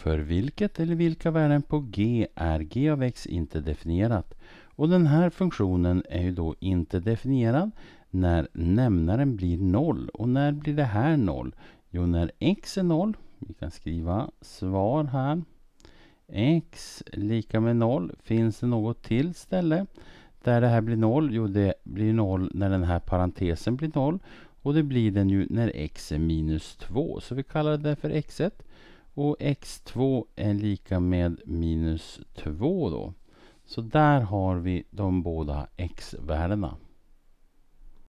För vilket eller vilka värden på G är G av x inte definierat. Och den här funktionen är ju då inte definierad när nämnaren blir 0. Och när blir det här 0? Jo, när x är 0. Vi kan skriva svar här. x lika med 0. Finns det något till ställe där det här blir 0? Jo, det blir 0 när den här parentesen blir 0. Och det blir den ju när x är minus 2. Så vi kallar det för x1. Och x2 är lika med minus 2 då. Så där har vi de båda x-värdena.